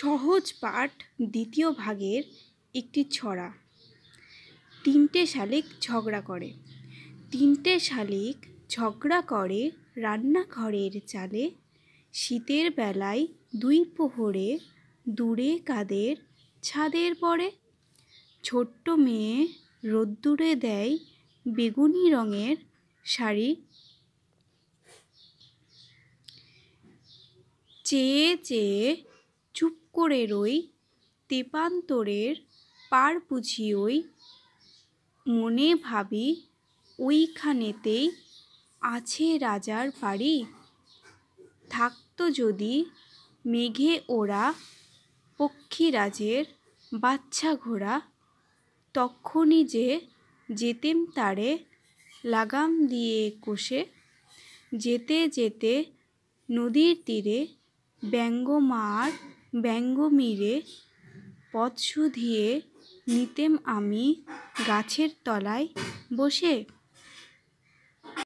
সহজ পাঠ দ্বিতীয় ভাগের একটি ছড়া তিনটে শালিক ঝগড়া করে তিনটে শালিক ঝগড়া করে রান্নাঘরের চালে শীতের বেলায় দুই পোহরে দূরে কাদের ছাদের পরে ছোট্ট মেয়ে রোদ্দুরে দেয় বেগুনি রঙের শাড়ি চেয়ে চেয়ে চুপ করে রই তেপান্তরের পার বুঝি ওই মনে ভাবি ওইখানেতেই আছে রাজার বাড়ি থাকতো যদি মেঘে ওরা পক্ষীরাজের বাচ্চা ঘোড়া তখনই যে যেতেম তারে লাগাম দিয়ে কষে যেতে যেতে নদীর তীরে ব্যঙ্গমার ব্যঙ্গ মিরে পথ শুধিয়ে নিতেম আমি গাছের তলায় বসে